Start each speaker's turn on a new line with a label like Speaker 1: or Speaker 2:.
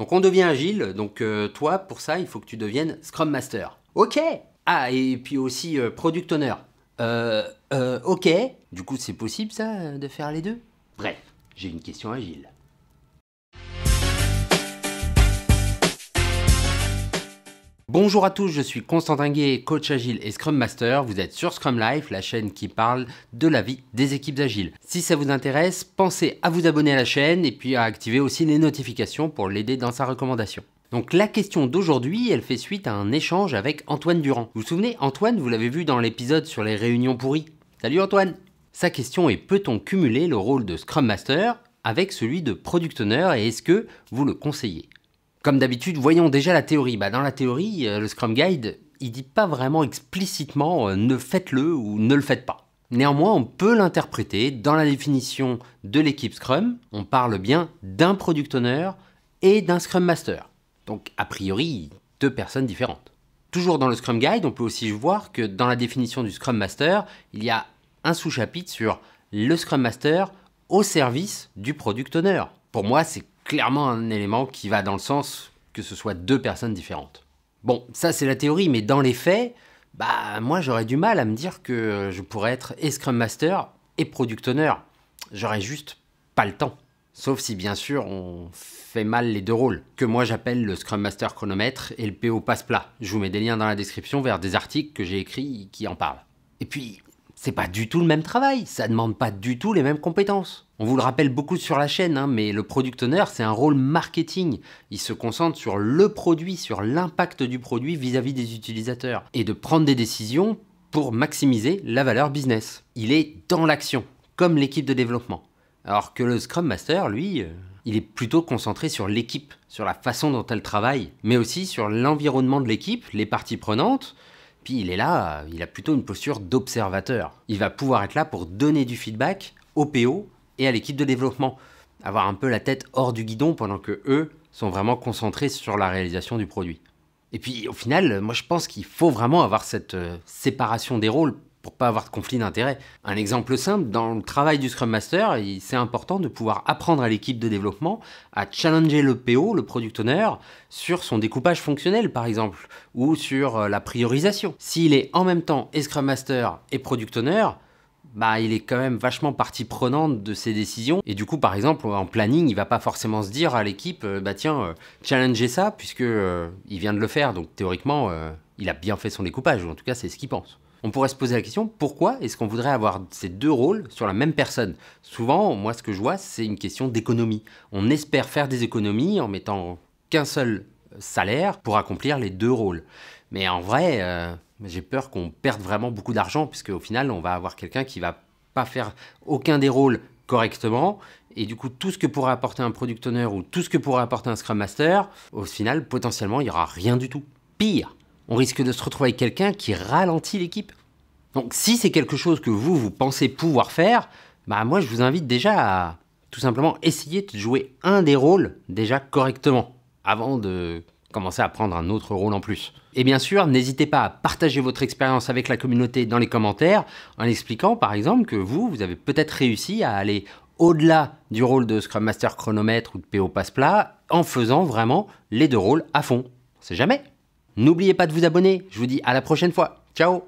Speaker 1: Donc on devient agile, donc euh, toi pour ça il faut que tu deviennes Scrum Master. Ok Ah et puis aussi euh, Product Owner. Euh, euh, ok Du coup c'est possible ça de faire les deux Bref, j'ai une question agile. Bonjour à tous, je suis Constantin Gué, coach agile et Scrum Master. Vous êtes sur Scrum Life, la chaîne qui parle de la vie des équipes agiles. Si ça vous intéresse, pensez à vous abonner à la chaîne et puis à activer aussi les notifications pour l'aider dans sa recommandation. Donc la question d'aujourd'hui, elle fait suite à un échange avec Antoine Durand. Vous vous souvenez, Antoine, vous l'avez vu dans l'épisode sur les réunions pourries. Salut Antoine Sa question est peut-on cumuler le rôle de Scrum Master avec celui de Product Owner et est-ce que vous le conseillez comme d'habitude, voyons déjà la théorie. Bah, dans la théorie, euh, le Scrum Guide, il dit pas vraiment explicitement euh, ne faites-le ou ne le faites pas. Néanmoins, on peut l'interpréter dans la définition de l'équipe Scrum, on parle bien d'un product owner et d'un Scrum Master. Donc a priori, deux personnes différentes. Toujours dans le Scrum Guide, on peut aussi voir que dans la définition du Scrum Master, il y a un sous-chapitre sur le Scrum Master au service du product owner pour moi, c'est clairement un élément qui va dans le sens que ce soit deux personnes différentes. Bon, ça c'est la théorie, mais dans les faits, bah moi j'aurais du mal à me dire que je pourrais être et Scrum Master et Product Owner. J'aurais juste pas le temps. Sauf si bien sûr on fait mal les deux rôles, que moi j'appelle le Scrum Master chronomètre et le PO passe plat. Je vous mets des liens dans la description vers des articles que j'ai écrits qui en parlent. Et puis c'est pas du tout le même travail, ça demande pas du tout les mêmes compétences. On vous le rappelle beaucoup sur la chaîne, hein, mais le product owner, c'est un rôle marketing. Il se concentre sur le produit, sur l'impact du produit vis-à-vis des utilisateurs, et de prendre des décisions pour maximiser la valeur business. Il est dans l'action, comme l'équipe de développement. Alors que le Scrum Master, lui, euh, il est plutôt concentré sur l'équipe, sur la façon dont elle travaille, mais aussi sur l'environnement de l'équipe, les parties prenantes, puis il est là, il a plutôt une posture d'observateur. Il va pouvoir être là pour donner du feedback au PO et à l'équipe de développement. Avoir un peu la tête hors du guidon pendant que eux sont vraiment concentrés sur la réalisation du produit. Et puis au final, moi je pense qu'il faut vraiment avoir cette euh, séparation des rôles pour pas avoir de conflit d'intérêt. Un exemple simple, dans le travail du Scrum Master, c'est important de pouvoir apprendre à l'équipe de développement à challenger le PO, le Product Owner, sur son découpage fonctionnel par exemple, ou sur euh, la priorisation. S'il est en même temps Scrum Master et Product Owner, bah, il est quand même vachement partie prenante de ses décisions. Et du coup, par exemple, en planning, il va pas forcément se dire à l'équipe, euh, bah tiens, euh, challengez ça, puisque il vient de le faire, donc théoriquement, il a bien fait son découpage, ou en tout cas, c'est ce qu'il pense on pourrait se poser la question pourquoi est-ce qu'on voudrait avoir ces deux rôles sur la même personne Souvent, moi, ce que je vois, c'est une question d'économie. On espère faire des économies en mettant qu'un seul euh, salaire pour accomplir les deux rôles. Mais en vrai, euh, j'ai peur qu'on perde vraiment beaucoup d'argent, puisque au final, on va avoir quelqu'un qui va pas faire aucun des rôles correctement. Et du coup, tout ce que pourrait apporter un product owner ou tout ce que pourrait apporter un Scrum Master, au final, potentiellement, il n'y aura rien du tout. Pire on risque de se retrouver avec quelqu'un qui ralentit l'équipe. Donc si c'est quelque chose que vous, vous pensez pouvoir faire, bah moi je vous invite déjà à tout simplement essayer de jouer un des rôles déjà correctement, avant de commencer à prendre un autre rôle en plus. Et bien sûr, n'hésitez pas à partager votre expérience avec la communauté dans les commentaires, en expliquant par exemple que vous, vous avez peut-être réussi à aller au-delà du rôle de Scrum Master Chronomètre ou de PO Passe Plat, en faisant vraiment les deux rôles à fond. On sait jamais N'oubliez pas de vous abonner. Je vous dis à la prochaine fois. Ciao